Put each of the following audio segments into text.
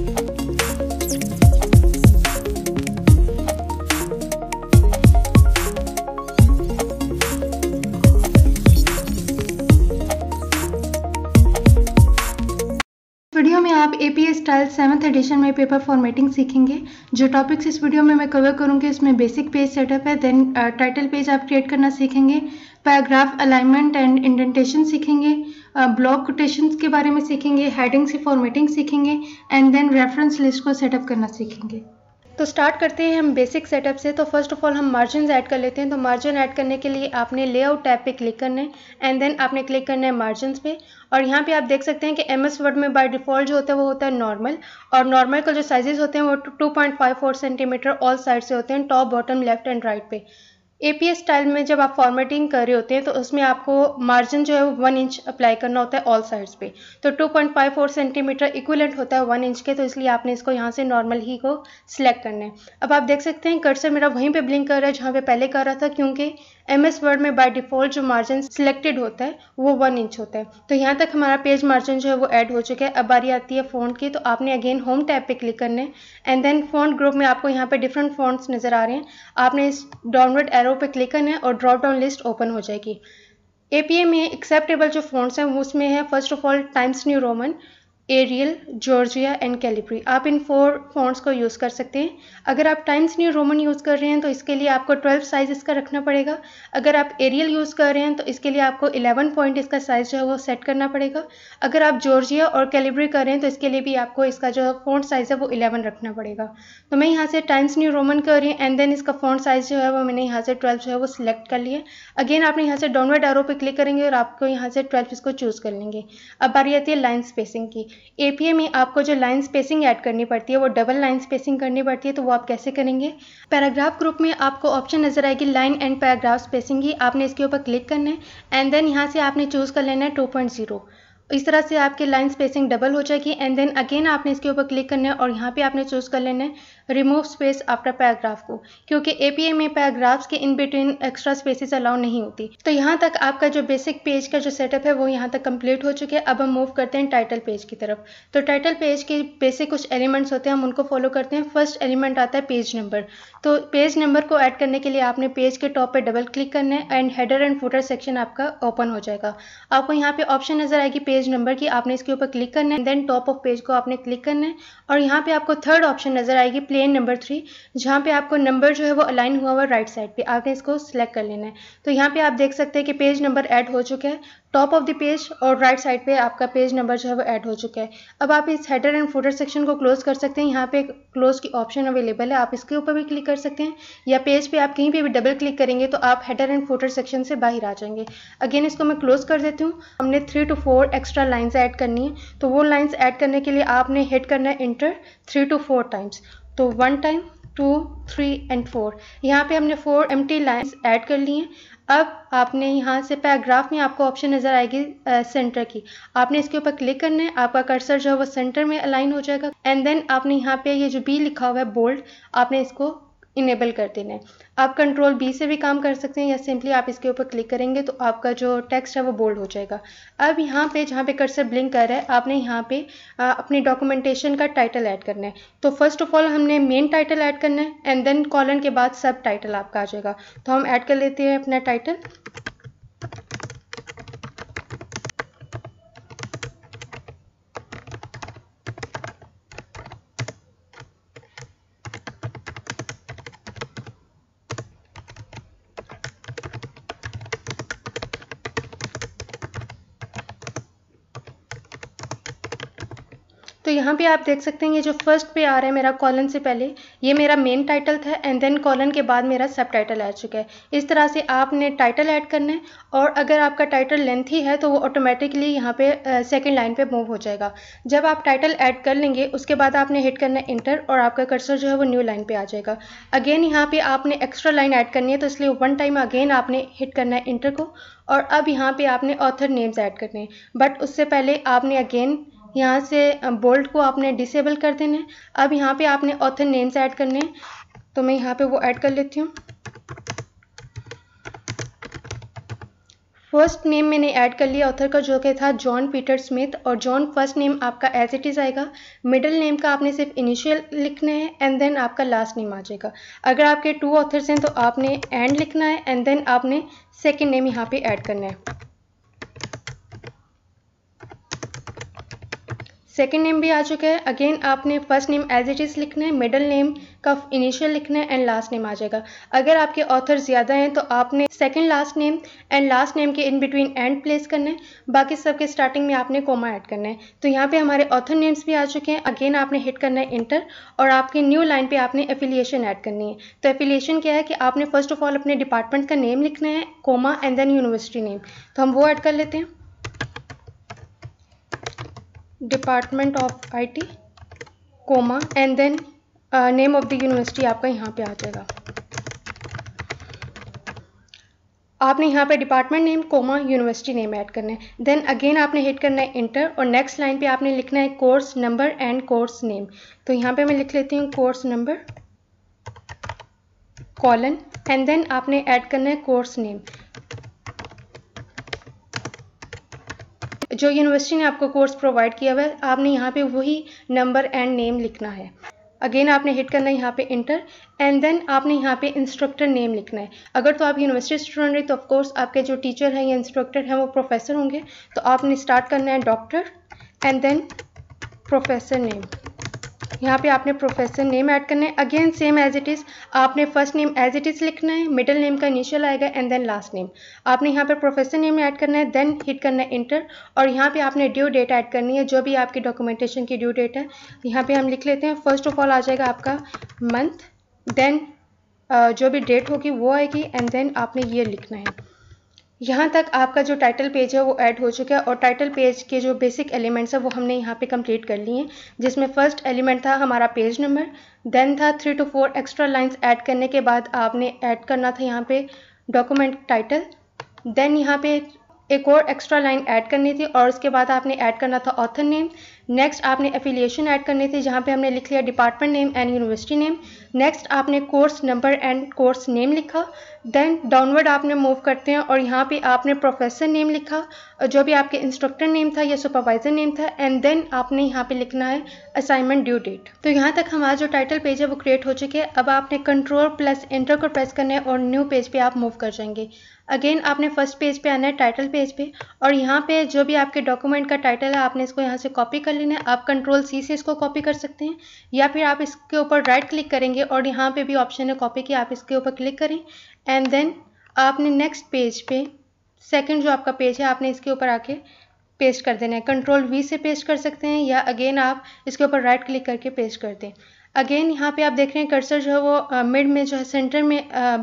video में आप APA style seventh edition में पेपर फॉर्मेटिंग सीखेंगे जो टॉपिक्स इस वीडियो में मैं कवर करूंगी उसमें बेसिक पेज सेटअप है देन टाइटल पेज आप क्रिएट करना सीखेंगे पैराग्राफ अलाइनमेंट एंड इंडेंटेशन सीखेंगे ब्लॉक कोटेशन के बारे में सीखेंगे हेडिंग से फॉर्मेटिंग सीखेंगे एंड देन रेफरेंस लिस्ट को सेटअप करना सीखेंगे तो स्टार्ट करते हैं हम बेसिक सेटअप से तो फर्स्ट ऑफ ऑल हम मार्जिन ऐड कर लेते हैं तो मार्जिन ऐड करने के लिए आपने लेआउट टैब पे क्लिक करना है एंड देन आपने क्लिक करना है मार्जिन पे और यहाँ पे आप देख सकते हैं कि एम एस वर्ड में बाय डिफ़ॉल्ट जो होता है वो होता है नॉर्मल और नॉर्मल का जो साइजेस होते हैं वो फोर सेंटीमीटर ऑल साइड से होते हैं top bottom left and right पे ए पी एस स्टाइल में जब आप फॉर्मेटिंग कर रहे होते हैं तो उसमें आपको मार्जिन जो है वो वन इंच अप्लाई करना होता है ऑल साइड्स पे तो 2.54 सेंटीमीटर इक्वलेंट होता है वन इंच के तो इसलिए आपने इसको यहाँ से नॉर्मल ही को सिलेक्ट करना है अब आप देख सकते हैं कर्सर मेरा वहीं पे ब्लिंक कर रहा है जहाँ पे पहले कर रहा था क्योंकि एम एस वर्ड में बाई डिफ़ॉल्ट जो मार्जिन सिलेक्टेड होता है वो वन इंच होता है तो यहाँ तक हमारा पेज मार्जिन जो है वो एड हो चुका है अब बारी आती है फोन की तो आपने अगेन होम टैप पर क्लिक करना है एंड देन फोन ग्रुप में आपको यहाँ पर डिफरेंट फोन नज़र आ रहे हैं आपने इस डाउनलोड एरो एरो पे क्लिक करना है और ड्रॉप डाउन लिस्ट ओपन हो जाएगी ए में एक्सेप्टेबल जो फॉन्ट्स हैं उसमें है first of all Times New Roman Arial Georgia and Calibri आप इन फोर फ़ॉन्ट्स को यूज़ कर सकते हैं अगर आप टाइम्स न्यू रोमन यूज़ कर रहे हैं तो इसके लिए आपको 12 साइज़ इसका रखना पड़ेगा अगर आप एरियल यूज़ कर रहे हैं तो इसके लिए आपको 11 पॉइंट इसका साइज़ जो है वो सेट करना पड़ेगा अगर आप जॉर्जिया और कैलिब्री कर रहे हैं तो इसके लिए भी आपको इसका जो फोन साइज़ है वो इलेवन रखना पड़ेगा तो मैं यहाँ से टाइम्स न्यू रोमन कर रही हूँ एंड देन इसका फ़ोन साइज़ जो है वो मैंने यहाँ से ट्वेल्व जो है वो सिलेक्ट कर लिया अगेन आपने यहाँ से डाउनवर्ड एरो पर क्लिक करेंगे और आपको यहाँ से ट्वेल्व इसको चूज़ कर लेंगे अब बारी आती है लाइन स्पेसिंग की ए में आपको जो लाइन स्पेसिंग ऐड करनी पड़ती है वो डबल लाइन स्पेसिंग करनी पड़ती है तो वो आप कैसे करेंगे पैराग्राफ ग्रुप में आपको ऑप्शन नज़र आएगी लाइन एंड पैराग्राफ स्पेसिंग की आपने इसके ऊपर क्लिक करना है एंड देन यहाँ से आपने चूज़ कर लेना है टू पॉइंट ज़ीरो इस तरह से आपके लाइन स्पेसिंग डबल हो जाएगी एंड देन अगेन आपने इसके ऊपर क्लिक करना है और यहाँ पे आपने चूज़ कर लेना है रिमूव स्पेस आफ्टर पैराग्राफ को क्योंकि ए में पैराग्राफ्स के in between extra spaces allow नहीं होती तो यहाँ तक आपका जो बेसिक पेज का जो सेटअप है वो यहाँ तक कम्प्लीट हो चुके हैं अब हम मूव करते हैं टाइटल पेज की तरफ तो टाइटल पेज के बेसिक कुछ एलिमेंट्स होते हैं हम उनको फॉलो करते हैं फर्स्ट एलिमेंट आता है पेज नंबर तो पेज नंबर को ऐड करने के लिए आपने पेज के टॉप पर डबल क्लिक करना है and header and footer section आपका ओपन हो जाएगा आपको यहाँ पे ऑप्शन नजर आएगी पेज पेज नंबर की आपने इसके ऊपर क्लिक करना है देन टॉप ऑफ पेज को आपने क्लिक करना है और यहाँ पे आपको थर्ड ऑप्शन नज़र आएगी प्लेन नंबर थ्री जहाँ पे आपको नंबर जो है वो अलाइन हुआ हुआ राइट साइड पे आपने इसको सिलेक्ट कर लेना है तो यहाँ पे आप देख सकते हैं कि पेज नंबर ऐड हो चुका है टॉप ऑफ द पेज और राइट साइड पे आपका पेज नंबर जो है वो ऐड हो चुका है अब आप इस हेडर एंड फूटर सेक्शन को क्लोज कर सकते हैं यहाँ पे क्लोज की ऑप्शन अवेलेबल है आप इसके ऊपर भी क्लिक कर सकते हैं या पेज पे आप कहीं पे भी डबल क्लिक करेंगे तो आप हेडर एंड फूटर सेक्शन से बाहर आ जाएंगे अगेन इसको मैं क्लोज कर देती हूँ हमने three to four extra lines add करनी है तो वो लाइन्स ऐड करने के लिए आपने हिट करना है meter three to four times तो one time two three and four यहाँ पे हमने four empty lines add कर ली हैं अब आपने यहाँ से पैराग्राफ में आपको ऑप्शन नज़र आएगी सेंटर की आपने इसके ऊपर क्लिक करना है आपका कर्सर जो है वो सेंटर में अलाइन हो जाएगा एंड देन आपने यहाँ पे ये जो बी लिखा हुआ है बोल्ड आपने इसको इनेबल कर देना है आप कंट्रोल बी से भी काम कर सकते हैं या सिंपली आप इसके ऊपर क्लिक करेंगे तो आपका जो टेक्स्ट है वो बोल्ड हो जाएगा अब यहाँ पे जहाँ पे कर्सर ब्लिंक कर रहा है आपने यहाँ पे आ, अपनी डॉक्यूमेंटेशन का टाइटल ऐड करना है तो फर्स्ट ऑफ ऑल हमने मेन टाइटल ऐड करना है एंड देन कॉलन के बाद सब टाइटल आपका आ जाएगा तो हम ऐड कर लेते हैं अपना टाइटल तो यहाँ पे आप देख सकते हैं ये जो फर्स्ट पे आ रहा है मेरा कॉलन से पहले ये मेरा मेन टाइटल था एंड देन कॉलन के बाद मेरा सब टाइटल आ चुका है इस तरह से आपने टाइटल ऐड करना है और अगर आपका टाइटल लेंथ ही है तो वो ऑटोमेटिकली यहाँ पे सेकेंड लाइन पर मूव हो जाएगा जब आप टाइटल ऐड कर लेंगे उसके बाद आपने हिट करना है इंटर और आपका कर्सर जो है वो न्यू लाइन पर आ जाएगा अगेन यहाँ पर आपने एक्स्ट्रा लाइन ऐड करनी है तो इसलिए वन टाइम अगेन आपने हिट करना है इंटर को और अब यहाँ पे आपने ऑथर नेम्स ऐड करने हैं बट उससे पहले आपने अगेन यहाँ से बोल्ट को आपने डिसेबल कर देना है अब यहाँ पे आपने ऑथर नेम्स ऐड करने हैं तो मैं यहाँ पे वो ऐड कर लेती हूँ फर्स्ट नेम मैंने ऐड कर लिया ऑथर का जो के था जॉन पीटर स्मिथ और जॉन फर्स्ट नेम आपका एज इट इज़ आएगा मिडिल नेम का आपने सिर्फ इनिशियल लिखना है एंड देन आपका लास्ट नेम आ जाएगा अगर आपके टू ऑथर्स हैं तो आपने एंड लिखना है एंड देन आपने सेकेंड नेम यहाँ पे ऐड करना है सेकेंड नेम भी आ चुका है अगेन आपने first name as it is लिखना है मिडल नेम का इनिशियल लिखना है एंड लास्ट नेम आ जाएगा अगर आपके ऑथर ज़्यादा हैं तो आपने second last name and last name के इन बिटवीन एंड प्लेस करना है बाकी सबके स्टार्टिंग में आपने कोमा ऐड करना है तो यहाँ पे हमारे ऑथर नेम्स भी आ चुके हैं अगेन आपने हिट करना है इंटर और आपके न्यू लाइन पर आपने एफिलिएशन ऐड करनी है तो एफिलिएशन क्या है कि आपने फर्स्ट ऑफ ऑल अपने डिपार्टमेंट का नेम लिखना है comma and then university name तो हम वो ऐड कर लेते हैं department of IT comma and then name of the university आपका यहाँ पे आ जाएगा आपने यहाँ पे department name comma university name add करना है देन अगेन आपने हिट करना है इंटर और नेक्स्ट लाइन पे आपने लिखना है course number and course name तो यहाँ पे मैं लिख लेती हूँ course number colon and then आपने ऐड करना है कोर्स नेम जो यूनिवर्सिटी ने आपको कोर्स प्रोवाइड किया हुआ है आपने यहाँ पे वही नंबर एंड नेम लिखना है अगेन आपने हिट करना है यहाँ पे इंटर एंड देन आपने यहाँ पे इंस्ट्रक्टर नेम लिखना है अगर तो आप यूनिवर्सिटी स्टूडेंट हैं तो ऑफकोर्स आपके जो टीचर हैं या इंस्ट्रक्टर हैं वो प्रोफेसर होंगे तो आपने स्टार्ट करना है doctor and then professor name यहाँ पे आपने प्रोफेसर नेम ऐड करना है again same as it is आपने first name as it is लिखना है मिडिल नेम का इनिशियल आएगा एंड देन लास्ट नेम आपने यहाँ पर प्रोफेसर नेम ऐड करना है देन हिट करना है इंटर और यहाँ पे आपने ड्यू डेट ऐड करनी है जो भी आपकी डॉक्यूमेंटेशन की ड्यू डेट है यहाँ पर हम लिख लेते हैं फर्स्ट ऑफ ऑल आ जाएगा आपका मंथ देन जो भी डेट होगी वो आएगी एंड देन आपने ये लिखना है यहाँ तक आपका जो टाइटल पेज है वो ऐड हो चुका है और टाइटल पेज के जो बेसिक एलिमेंट्स हैं वो हमने यहाँ पे कंप्लीट कर लिए हैं जिसमें फर्स्ट एलिमेंट था हमारा पेज नंबर देन था three to four extra lines add करने के बाद आपने ऐड करना था यहाँ पे डॉक्यूमेंट टाइटल देन यहाँ पे एक और एक्स्ट्रा लाइन ऐड करनी थी और उसके बाद आपने ऐड करना था ऑथर नेम नेक्स्ट आपने एफिलिएशन ऐड करने थे जहाँ पे हमने लिख लिया department name and university name next आपने course number and course name लिखा देन डाउनवर्ड आपने मूव करते हैं और यहाँ पे आपने प्रोफेसर नेम लिखा जो भी आपके इंस्ट्रक्टर नेम था या सुपरवाइजर नेम था एंड देन आपने यहाँ पे लिखना है असाइनमेंट ड्यू डेट तो यहाँ तक हमारा जो टाइटल पेज है वो क्रिएट हो चुके हैं अब आपने कंट्रोल प्लस इंटर को प्रेस करना है और न्यू पेज पे आप मूव कर जाएंगे अगेन आपने फर्स्ट पेज पे आना है टाइटल पेज पे और यहाँ पर जो भी आपके डॉक्यूमेंट का टाइटल है आपने इसको यहाँ से कॉपी कर लेना है आप कंट्रोल सी से इसको कॉपी कर सकते हैं या फिर आप इसके ऊपर राइट क्लिक करेंगे और यहाँ पे भी ऑप्शन है कॉपी की आप इसके ऊपर क्लिक करें एंड देन आपने नेक्स्ट पेज पे सेकंड जो आपका पेज है आपने इसके ऊपर आके पेस्ट कर देना है कंट्रोल वी से पेस्ट कर सकते हैं या अगेन आप इसके ऊपर राइट क्लिक करके पेस्ट कर दें अगेन यहाँ पे आप देख रहे हैं कर्सर जो है वो मिड में जो है सेंटर में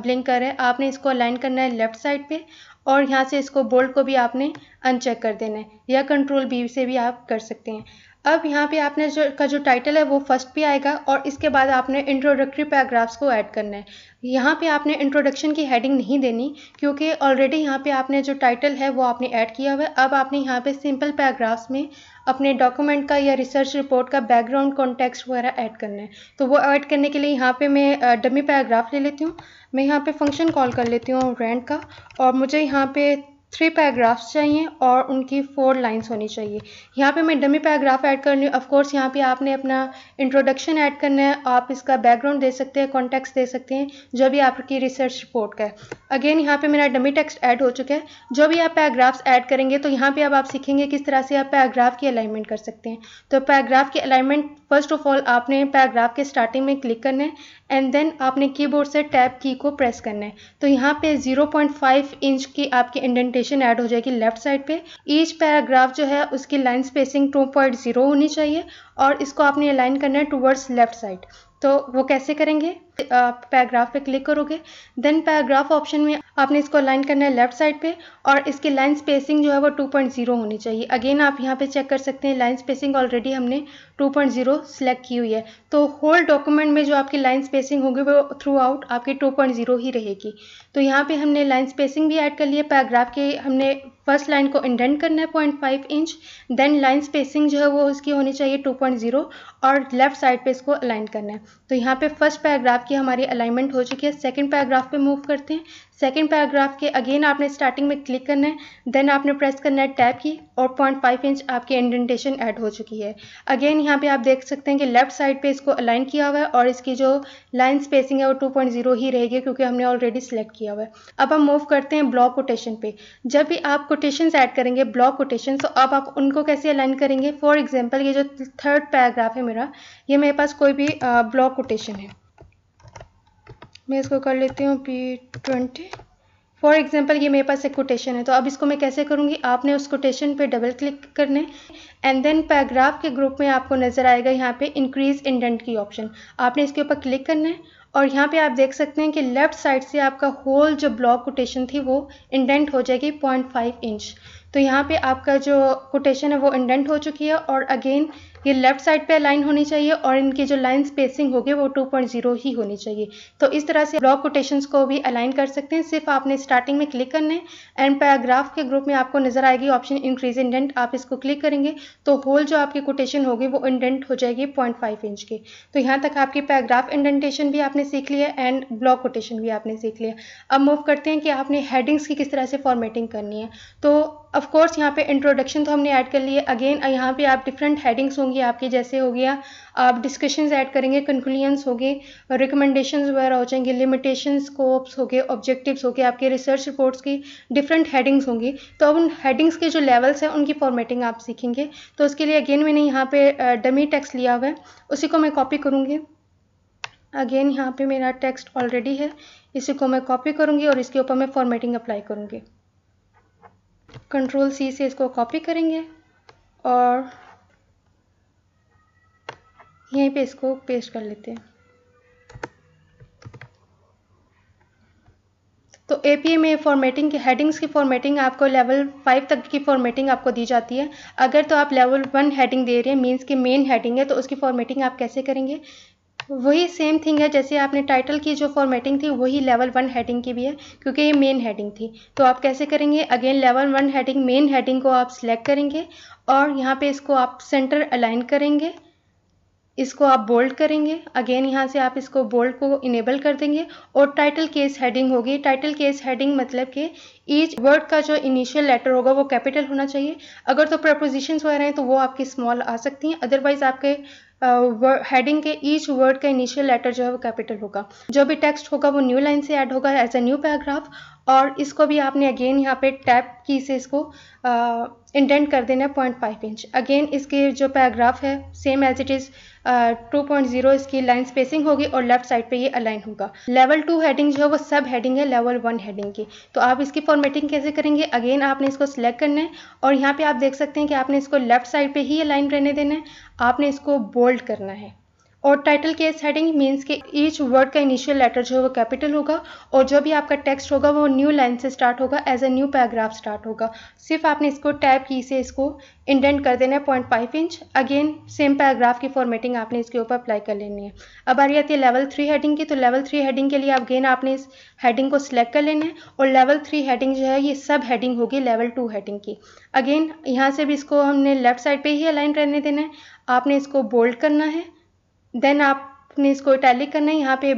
ब्लिंक कर रहा है आपने इसको अलाइन करना है लेफ्ट साइड पे और यहाँ से इसको बोल्ड को भी आपने अनचेक कर देना है या कंट्रोल बी से भी आप कर सकते हैं अब यहाँ पे आपने जो का जो टाइटल है वो फर्स्ट पे आएगा और इसके बाद आपने इंट्रोडक्टरी पैराग्राफ्स को ऐड करना है यहाँ पे आपने इंट्रोडक्शन की हेडिंग नहीं देनी क्योंकि ऑलरेडी यहाँ पे आपने जो टाइटल है वो आपने ऐड किया हुआ है अब आपने यहाँ पे सिंपल पैराग्राफ्स में अपने डॉक्यूमेंट का या रिसर्च रिपोर्ट का बैकग्राउंड कॉन्टेक्स्ट वगैरह ऐड करना है तो वो ऐड करने के लिए यहाँ पे मैं डमी पैराग्राफ ले लेती हूँ मैं यहाँ पे फंक्शन कॉल कर लेती हूँ रेंट का और मुझे यहाँ पे थ्री पैराग्राफ्स चाहिए और उनकी फोर लाइंस होनी चाहिए यहाँ पे मैं डमी पैराग्राफ ऐड करनी हूँ ऑफकोर्स यहाँ पे आपने अपना इंट्रोडक्शन ऐड करना है आप इसका बैकग्राउंड दे सकते हैं कॉन्टेक्स्ट दे सकते हैं जो भी आपकी रिसर्च रिपोर्ट का है अगेन यहाँ पे मेरा डमी टेक्स्ट ऐड हो चुका है जो भी आप पैराग्राफ्स ऐड करेंगे तो यहाँ पर अब आप सीखेंगे किस तरह से आप पैराग्राफ की अलाइनमेंट कर सकते हैं तो पैराग्राफ की अलाइनमेंट फर्स्ट ऑफ ऑल आपने पैराग्राफ के स्टार्टिंग में क्लिक करना है एंड देन आपने कीबोर्ड से टैप की को प्रेस करना है तो यहाँ पर जीरो इंच की आपकी इंडेंट इंडेंटेशन ऐड हो जाएगी लेफ्ट साइड पे ईच पैराग्राफ जो है उसकी लाइन स्पेसिंग 2.0 होनी चाहिए और इसको आपने अलाइन करना है टूवर्ड्स लेफ्ट साइड तो वो कैसे करेंगे आप पैराग्राफ पे क्लिक करोगे देन पैराग्राफ ऑप्शन में आपने इसको अलाइन करना है लेफ्ट साइड पे और इसकी लाइन स्पेसिंग जो है वो 2.0 होनी चाहिए अगेन आप यहाँ पे चेक कर सकते हैं लाइन स्पेसिंग ऑलरेडी हमने 2.0 सेलेक्ट की हुई है तो होल डॉक्यूमेंट में जो आपकी लाइन स्पेसिंग होगी वो थ्रू आउट आपकी 2.0 ही रहेगी तो यहाँ पे हमने लाइन स्पेसिंग भी ऐड कर ली है पैराग्राफ के हमने फर्स्ट लाइन को इंडेंट करना है point five inch then line spacing जो है वो उसकी होनी चाहिए टू और लेफ्ट साइड पर इसको अलाइन करना है तो यहाँ पे फर्स्ट पैराग्राफ की हमारी अलाइनमेंट हो चुकी है सेकंड पैराग्राफ पे मूव करते हैं सेकंड पैराग्राफ के अगेन आपने स्टार्टिंग में क्लिक करना है देन आपने प्रेस करना है टैब की और पॉइंट फाइव इंच आपकी इंडेंटेशन ऐड हो चुकी है अगेन यहाँ पे आप देख सकते हैं कि लेफ्ट साइड पे इसको अलाइन किया हुआ है और इसकी जो लाइन स्पेसिंग है वो टू पॉइंट जीरो ही रहेगी क्योंकि हमने ऑलरेडी सिलेक्ट किया हुआ है अब हम मूव करते हैं ब्लॉक कोटेशन पे जब भी आप कोटेशन ऐड करेंगे ब्लॉक कोटेशन तो अब आप उनको कैसे अलाइन करेंगे फॉर एग्जाम्पल ये जो थर्ड पैराग्राफ है मेरा ये मेरे पास कोई भी ब्लॉक कोटेशन है मैं इसको कर लेती हूँ पी ट्वेंटी फॉर एग्जाम्पल ये मेरे पास एक कोटेशन है तो अब इसको मैं कैसे करूँगी आपने उस कोटेशन पे डबल क्लिक करने एंड देन पैराग्राफ के ग्रुप में आपको नज़र आएगा यहाँ पे इंक्रीज इंडेंट की ऑप्शन आपने इसके ऊपर क्लिक करना है और यहाँ पे आप देख सकते हैं कि लेफ़्ट साइड से आपका होल जो ब्लॉक कोटेशन थी वो इंडेंट हो जाएगी पॉइंट फाइव इंच तो यहाँ पर आपका जो कोटेशन है वो इंडेंट हो चुकी है और अगेन ये लेफ्ट साइड पे अलाइन होनी चाहिए और इनकी जो लाइन स्पेसिंग होगी वो 2.0 ही होनी चाहिए तो इस तरह से ब्लॉक कोटेशंस को भी अलाइन कर सकते हैं सिर्फ आपने स्टार्टिंग में क्लिक करना है एंड पैराग्राफ के ग्रुप में आपको नजर आएगी ऑप्शन इंक्रीज इंडेंट आप इसको क्लिक करेंगे तो होल जो आपकी कोटेशन होगी वो इंडेंट हो जाएगी पॉइंट इंच की तो यहाँ तक आपकी पैराग्राफ इंडेंटेशन भी आपने सीख लिया एंड ब्लॉक कोटेशन भी आपने सीख लिया अब मूव करते हैं कि आपने हेडिंग्स की किस तरह से फॉर्मेटिंग करनी है तो ऑफ कोर्स यहाँ पे इंट्रोडक्शन तो हमने ऐड कर लिए अगेन यहाँ पे आप डिफरेंट हेडिंग्स होंगी आपके जैसे हो गया आप डिस्कशंस ऐड करेंगे कंक्लूजन्स हो गए रिकमेंडेशंस वगैरह हो जाएंगे लिमिटेशन स्कोप्स हो गए ऑब्जेक्टिव्स हो गए आपके रिसर्च रिपोर्ट्स की डिफरेंट हेडिंग्स होंगी तो अब उन हेडिंग्स के जो लेवल्स हैं उनकी फॉर्मेटिंग आप सीखेंगे तो उसके लिए अगेन मैंने यहाँ पे डमी टेक्स लिया हुआ है उसी को मैं कॉपी करूँगी अगेन यहाँ पे मेरा टेक्स्ट ऑलरेडी है इसी को मैं कॉपी करूँगी और इसके ऊपर मैं फॉर्मेटिंग अप्लाई करूँगी कंट्रोल सी से इसको कॉपी करेंगे और यहीं पे इसको पेस्ट कर लेते हैं तो ए में फॉर्मेटिंग की हेडिंग्स की फॉर्मेटिंग आपको लेवल फाइव तक की फॉर्मेटिंग आपको दी जाती है अगर तो आप लेवल वन हेडिंग दे रहे हैं मींस कि मेन हेडिंग है तो उसकी फॉर्मेटिंग आप कैसे करेंगे वही सेम थिंग है जैसे आपने टाइटल की जो फॉर्मेटिंग थी वही लेवल वन हेडिंग की भी है क्योंकि ये मेन हेडिंग थी तो आप कैसे करेंगे again level one heading main heading को आप सिलेक्ट करेंगे और यहाँ पे इसको आप सेंटर अलाइन करेंगे इसको आप बोल्ड करेंगे अगेन यहाँ से आप इसको बोल्ड को इनेबल कर देंगे और टाइटल केस हेडिंग होगी टाइटल केस हेडिंग मतलब कि ईच वर्ड का जो इनिशियल लेटर होगा वो कैपिटल होना चाहिए अगर तो प्रपोजिशंस वगैरह हैं तो वो आपकी स्मॉल आ सकती हैं अदरवाइज आपके हेडिंग के ईच वर्ड का इनिशियल लेटर जो है वो कैपिटल होगा जो भी टेक्स्ट होगा वो न्यू लाइन से ऐड होगा एज ए न्यू पैराग्राफ और इसको भी आपने अगेन यहाँ पे टैप की से इसको इंडेंट कर देना है पॉइंट फाइव इंच अगेन इसके जो पैराग्राफ है same as it is two point zero इसकी लाइन स्पेसिंग होगी और लेफ्ट साइड पे ये अलाइन होगा लेवल टू हेडिंग जो है वो सब हेडिंग है लेवल वन हेडिंग की तो आप इसकी फॉर्मेटिंग कैसे करेंगे अगेन आपने इसको सिलेक्ट करना है और यहाँ पे आप देख सकते हैं कि आपने इसको लेफ्ट साइड पे ही अलाइन रहने देना है आपने इसको बोल्ड करना है और टाइटल के हेडिंग मीन्स के ईच वर्ड का इनिशियल लेटर जो है वो कैपिटल होगा और जो भी आपका टेक्स्ट होगा वो न्यू लाइन से स्टार्ट होगा as a new paragraph start होगा सिर्फ आपने इसको टैप की से इसको इंडेंट कर देना है point five inch again same paragraph की फॉर्मेटिंग आपने इसके ऊपर अप्लाई कर लेनी है अब आ रही आती है लेवल थ्री हेडिंग की तो लेवल थ्री हेडिंग के लिए अगेन गेन आपने इस हेडिंग को सिलेक्ट कर लेना है और लेवल थ्री हेडिंग जो है ये सब हेडिंग होगी लेवल टू हेडिंग की अगेन यहाँ से भी इसको हमने लेफ्ट साइड पर ही अलाइन रहने देना है आपने इसको बोल्ड करना है देन आपने इसको इटैलिक करना है यहाँ पे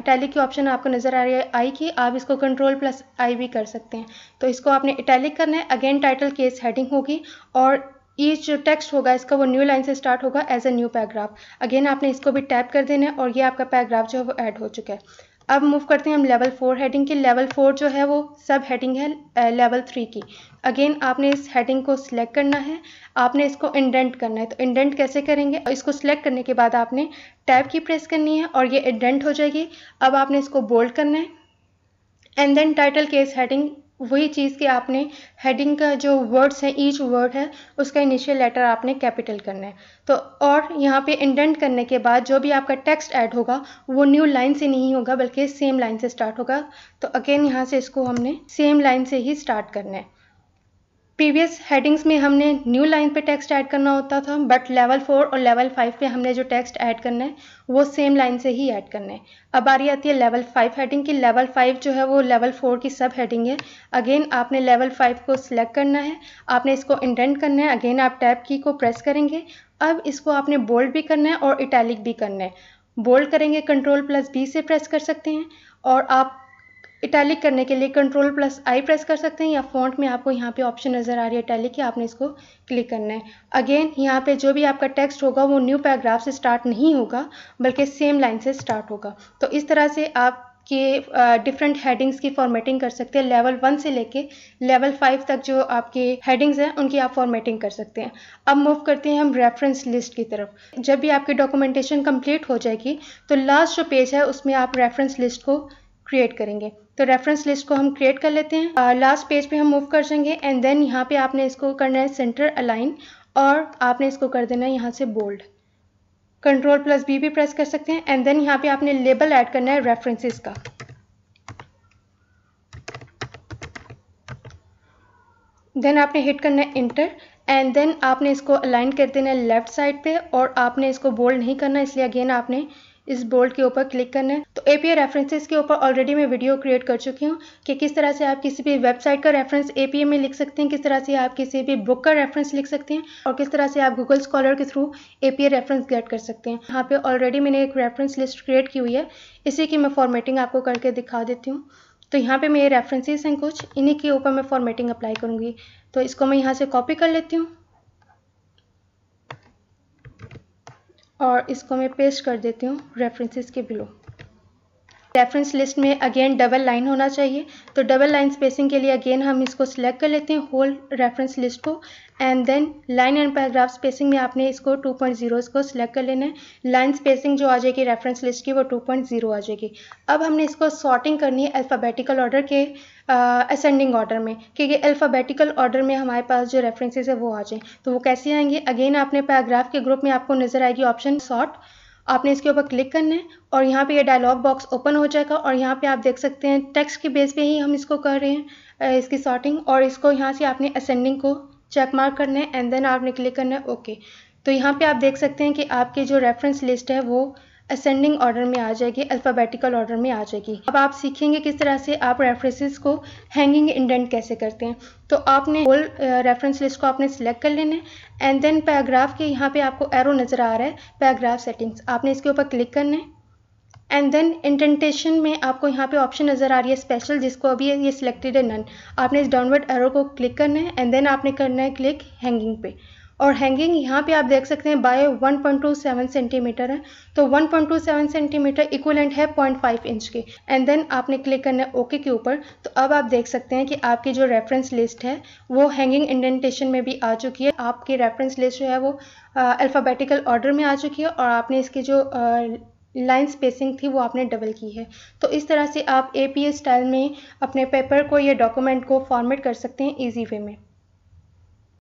इटैलिक की ऑप्शन आपको नज़र आ रही है आई की आप इसको कंट्रोल प्लस आई भी कर सकते हैं तो इसको आपने इटैलिक करना है अगेन टाइटल केस हेडिंग होगी और ईच जो टेक्स्ट होगा इसका वो न्यू लाइन से स्टार्ट होगा as a new paragraph again आपने इसको भी टैप कर देना है और ये आपका पैराग्राफ जो है वो ऐड हो चुका है अब मूव करते हैं हम लेवल फोर हेडिंग की लेवल फोर जो है वो सब हेडिंग है लेवल थ्री की अगेन आपने इस हेडिंग को सिलेक्ट करना है आपने इसको इंडेंट करना है तो इंडेंट कैसे करेंगे इसको सिलेक्ट करने के बाद आपने टैब की प्रेस करनी है और ये इंडेंट हो जाएगी अब आपने इसको बोल्ड करना है एंड देन टाइटल के इस हेडिंग वही चीज़ के आपने हेडिंग का जो वर्ड्स हैं ईच वर्ड है उसका इनिशियल लेटर आपने कैपिटल करना है तो और यहाँ पे इंडेंट करने के बाद जो भी आपका टेक्स्ट ऐड होगा वो न्यू लाइन से नहीं होगा बल्कि सेम लाइन से स्टार्ट होगा तो अगेन यहाँ से इसको हमने सेम लाइन से ही स्टार्ट करना है प्रीवियस हेडिंग्स में हमने न्यू लाइन पे टेक्स्ट ऐड करना होता था बट लेवल फोर और लेवल फाइव पे हमने जो टेक्स्ट ऐड करना है वो सेम लाइन से ही ऐड करना है अब आ रही आती है लेवल फाइव हेडिंग की लेवल फाइव जो है वो लेवल फोर की सब हेडिंग है अगेन आपने लेवल फाइव को सिलेक्ट करना है आपने इसको इंडेंट करना है अगेन आप टैप की को प्रेस करेंगे अब इसको आपने बोल्ड भी करना है और इटैलिक भी करना है बोल्ड करेंगे कंट्रोल प्लस बी से प्रेस कर सकते हैं और आप इटैलिक करने के लिए कंट्रोल प्लस आई प्रेस कर सकते हैं या फॉन्ट में आपको यहाँ पे ऑप्शन नज़र आ रही है इटैलिक की आपने इसको क्लिक करना है अगेन यहाँ पे जो भी आपका टेक्स्ट होगा वो न्यू पैराग्राफ से स्टार्ट नहीं होगा बल्कि सेम लाइन से स्टार्ट होगा तो इस तरह से आप के डिफरेंट uh, हेडिंग्स की फॉर्मेटिंग कर सकते हैं लेवल वन से लेके लेवल फाइव तक जो आपके हेडिंग्स हैं उनकी आप फॉर्मेटिंग कर सकते हैं अब मूव करते हैं हम रेफरेंस लिस्ट की तरफ जब भी आपकी डॉक्यूमेंटेशन कंप्लीट हो जाएगी तो लास्ट जो पेज है उसमें आप रेफरेंस लिस्ट को क्रिएट करेंगे तो रेफरेंस लिस्ट को हम क्रिएट कर लेते हैं लास्ट uh, पेज पे हम मूव कर देंगे एंड देन यहाँ पे आपने इसको करना है सेंटर अलाइन और आपने इसको कर देना है यहाँ से बोल्ड कंट्रोल प्लस बी भी प्रेस कर सकते हैं एंड देन यहाँ पे आपने लेबल ऐड करना है रेफरेंसेस का देन आपने हिट करना है इंटर एंड देन आपने इसको अलाइन कर देना है लेफ्ट साइड पे और आपने इसको बोल्ड नहीं करना इसलिए अगेन आपने इस बोल्ड के ऊपर क्लिक करना है तो ए पी रेफरेंसेस के ऊपर ऑलरेडी मैं वीडियो क्रिएट कर चुकी हूँ कि किस तरह से आप किसी भी वेबसाइट का रेफरेंस ए में लिख सकते हैं किस तरह से आप किसी भी बुक का रेफरेंस लिख सकते हैं और किस तरह से आप गूगल स्कॉलर के थ्रू ए रेफरेंस गेट कर सकते हैं यहाँ पर ऑलरेडी मैंने एक रेफरेंस लिस्ट क्रिएट की हुई है इसी की मैं फॉर्मेटिंग आपको करके दिखा देती हूँ तो यहाँ पे मेरे रेफरेंसेस हैं कुछ इन्हीं के ऊपर मैं फॉर्मेटिंग अप्लाई करूँगी तो इसको मैं यहाँ से कॉपी कर लेती हूँ और इसको मैं पेस्ट कर देती हूँ रेफरेंसेस के बिलो रेफरेंस लिस्ट में अगेन डबल लाइन होना चाहिए तो डबल लाइन स्पेसिंग के लिए अगेन हम इसको सिलेक्ट कर लेते हैं होल रेफरेंस लिस्ट को and then line and paragraph spacing में आपने इसको 2.0 पॉइंट इसको सिलेक्ट कर लेना है लाइन स्पेसिंग जो आ जाएगी रेफरेंस लिस्ट की वो 2.0 आ जाएगी अब हमने इसको सॉर्टिंग करनी है अल्फ़ाबेटिकल ऑर्डर के असेंडिंग ऑर्डर में क्योंकि अल्फ़ाबेटिकल ऑर्डर में हमारे पास जो रेफरेंसेज है वो आ जाएँ तो वो कैसे आएंगे अगेन आपने पैराग्राफ के ग्रुप में आपको नज़र आएगी ऑप्शन सॉर्ट आपने इसके ऊपर क्लिक करना है और यहाँ पे ये डायलॉग बॉक्स ओपन हो जाएगा और यहाँ पे आप देख सकते हैं टेक्स्ट के बेस पे ही हम इसको कर रहे हैं इसकी सॉर्टिंग और इसको यहाँ से आपने असेंडिंग को चेक मार्क करना है एंड देन आपने क्लिक करना है ओके तो यहाँ पे आप देख सकते हैं कि आपकी जो रेफरेंस लिस्ट है वो असेंडिंग ऑर्डर में आ जाएगी अल्फ़ाबेटिकल ऑर्डर में आ जाएगी अब आप सीखेंगे किस तरह से आप रेफरेंसेस को हैंगिंग इंडेंट कैसे करते हैं तो आपने होल रेफरेंस लिस्ट को आपने सिलेक्ट कर लेना है एंड देन पैराग्राफ के यहाँ पे आपको एरो नज़र आ रहा है पैराग्राफ सेटिंग्स आपने इसके ऊपर क्लिक करना है एंड देन इंटेंटेशन में आपको यहाँ पे ऑप्शन नज़र आ रही है स्पेशल जिसको अभी ये सिलेक्टेड है नन आपने इस डाउनवर्ड एरो को क्लिक करना है एंड देन आपने करना है क्लिक हैंगिंग पे और हैंगिंग यहाँ पे आप देख सकते हैं बाय 1.27 सेंटीमीटर है तो 1.27 सेंटीमीटर इक्वलेंट है 0.5 इंच के एंड देन आपने क्लिक करना है ओके के ऊपर तो अब आप देख सकते हैं कि आपकी जो रेफरेंस लिस्ट है वो हैंगिंग इंडेंटेशन में भी आ चुकी है आपकी रेफरेंस लिस्ट जो है वो अल्फ़ाबेटिकल ऑर्डर में आ चुकी है और आपने इसकी जो uh, लाइन स्पेसिंग थी वो आपने डबल की है तो इस तरह से आप ए स्टाइल में अपने पेपर को या डॉक्यूमेंट को फॉर्मेट कर सकते हैं ईजी वे में